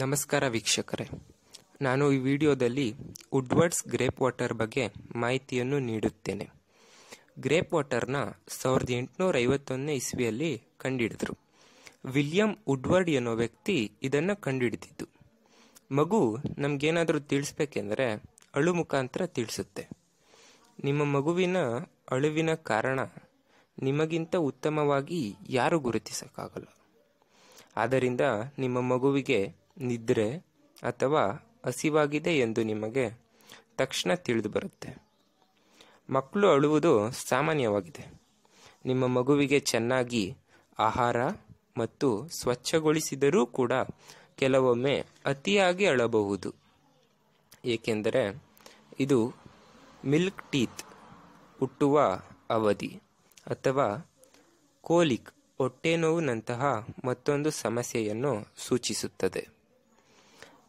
ನಮಸ್ಕಾರ ವೀಕ್ಷಕರೇ ನಾನು ಈ ವಿಡಿಯೋದಲ್ಲಿ ಉಡ್ವರ್ಡ್ಸ್ ಗ್ರೇಪ್ ವಾಟರ್ ಬಗ್ಗೆ ಮಾಹಿತಿಯನ್ನು ನೀಡುತ್ತೇನೆ ಗ್ರೇಪ್ ವಾಟರ್ನ ಸಾವಿರದ ಎಂಟುನೂರ ಐವತ್ತೊಂದನೇ ಇಸ್ವಿಯಲ್ಲಿ ಕಂಡುಹಿಡಿದರು ವಿಲಿಯಂ ಉಡ್ವರ್ಡ್ ಎನ್ನುವ ವ್ಯಕ್ತಿ ಇದನ್ನು ಕಂಡುಹಿಡಿದಿದ್ದು ಮಗು ನಮಗೇನಾದರೂ ತಿಳಿಸ್ಬೇಕೆಂದರೆ ಅಳು ಮುಖಾಂತರ ತಿಳಿಸುತ್ತೆ ನಿಮ್ಮ ಮಗುವಿನ ಅಳುವಿನ ಕಾರಣ ನಿಮಗಿಂತ ಉತ್ತಮವಾಗಿ ಯಾರು ಗುರುತಿಸೋಕ್ಕಾಗಲ್ಲ ಆದ್ದರಿಂದ ನಿಮ್ಮ ಮಗುವಿಗೆ ನಿದ್ರೆ ಅಥವಾ ಹಸಿವಾಗಿದೆ ಎಂದು ನಿಮಗೆ ತಕ್ಷಣ ತಿಳಿದು ಬರುತ್ತೆ ಮಕ್ಕಳು ಅಳುವುದು ಸಾಮಾನ್ಯವಾಗಿದೆ ನಿಮ್ಮ ಮಗುವಿಗೆ ಚೆನ್ನಾಗಿ ಆಹಾರ ಮತ್ತು ಸ್ವಚ್ಛಗೊಳಿಸಿದರೂ ಕೂಡ ಕೆಲವೊಮ್ಮೆ ಅತಿಯಾಗಿ ಅಳಬಹುದು ಏಕೆಂದರೆ ಇದು ಮಿಲ್ಕ್ ಟೀತ್ ಹುಟ್ಟುವ ಅವಧಿ ಅಥವಾ ಕೋಲಿಕ್ ಹೊಟ್ಟೆ ನೋವಿನಂತಹ ಮತ್ತೊಂದು ಸಮಸ್ಯೆಯನ್ನು ಸೂಚಿಸುತ್ತದೆ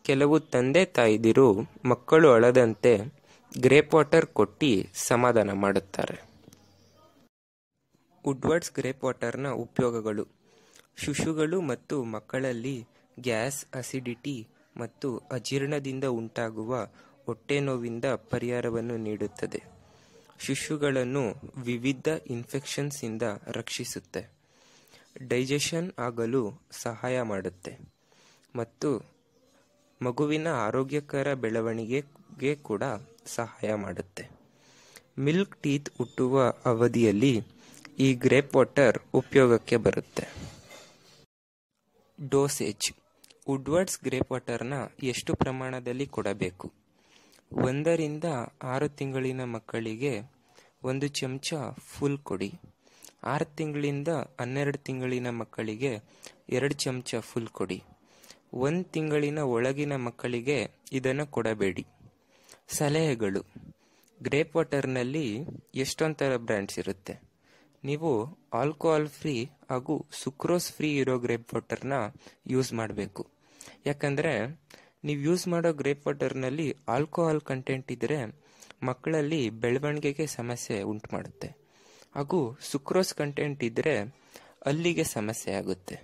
ಕೆಲವು ತಂದೆ ತಾಯಿದಿರು ಮಕ್ಕಳು ಅಳದಂತೆ ಗ್ರೇಪ್ ವಾಟರ್ ಕೊಟ್ಟಿ ಸಮಾಧಾನ ಮಾಡುತ್ತಾರೆ ವುಡ್ವರ್ಡ್ಸ್ ಗ್ರೇಪ್ ವಾಟರ್ನ ಉಪಯೋಗಗಳು ಶಿಶುಗಳು ಮತ್ತು ಮಕ್ಕಳಲ್ಲಿ ಗ್ಯಾಸ್ ಅಸಿಡಿಟಿ ಮತ್ತು ಅಜೀರ್ಣದಿಂದ ಉಂಟಾಗುವ ಹೊಟ್ಟೆ ನೋವಿಂದ ಪರಿಹಾರವನ್ನು ನೀಡುತ್ತದೆ ಶಿಶುಗಳನ್ನು ವಿವಿಧ ಇನ್ಫೆಕ್ಷನ್ಸಿಂದ ರಕ್ಷಿಸುತ್ತೆ ಡೈಜೆಷನ್ ಆಗಲು ಸಹಾಯ ಮಾಡುತ್ತೆ ಮತ್ತು ಮಗುವಿನ ಆರೋಗ್ಯಕರ ಬೆಳವಣಿಗೆಗೆ ಕೂಡ ಸಹಾಯ ಮಾಡುತ್ತೆ ಮಿಲ್ಕ್ ಟೀತ್ ಹುಟ್ಟುವ ಅವಧಿಯಲ್ಲಿ ಈ ಗ್ರೇಪ್ ವಾಟರ್ ಉಪಯೋಗಕ್ಕೆ ಬರುತ್ತೆ ಡೋಸೇಜ್ ವುಡ್ವರ್ಡ್ಸ್ ಗ್ರೇಪ್ ವಾಟರ್ನ ಎಷ್ಟು ಪ್ರಮಾಣದಲ್ಲಿ ಕೊಡಬೇಕು ಒಂದರಿಂದ ಆರು ತಿಂಗಳಿನ ಮಕ್ಕಳಿಗೆ ಒಂದು ಚಮಚ ಫುಲ್ ಕೊಡಿ ಆರು ತಿಂಗಳಿಂದ ಹನ್ನೆರಡು ತಿಂಗಳಿನ ಮಕ್ಕಳಿಗೆ ಎರಡು ಚಮಚ ಫುಲ್ ಕೊಡಿ ಒಂದು ತಿಂಗಳಿನ ಒಳಗಿನ ಮಕ್ಕಳಿಗೆ ಇದನ್ನು ಕೊಡಬೇಡಿ ಸಲಹೆಗಳು ಗ್ರೇಪ್ ವಾಟರ್ನಲ್ಲಿ ಎಷ್ಟೊಂಥರ ಥರ ಬ್ರ್ಯಾಂಡ್ಸ್ ಇರುತ್ತೆ ನೀವು ಆಲ್ಕೋಹಾಲ್ ಫ್ರೀ ಹಾಗೂ ಸುಕ್ರೋಸ್ ಫ್ರೀ ಇರೋ ಗ್ರೇಪ್ ವಾಟರ್ನ ಯೂಸ್ ಮಾಡಬೇಕು ಯಾಕಂದರೆ ನೀವು ಯೂಸ್ ಮಾಡೋ ಗ್ರೇಪ್ ವಾಟರ್ನಲ್ಲಿ ಆಲ್ಕೋಹಾಲ್ ಕಂಟೆಂಟ್ ಇದ್ದರೆ ಮಕ್ಕಳಲ್ಲಿ ಬೆಳವಣಿಗೆಗೆ ಸಮಸ್ಯೆ ಉಂಟು ಮಾಡುತ್ತೆ ಹಾಗೂ ಸುಕ್ರೋಸ್ ಕಂಟೆಂಟ್ ಇದ್ದರೆ ಅಲ್ಲಿಗೆ ಸಮಸ್ಯೆ ಆಗುತ್ತೆ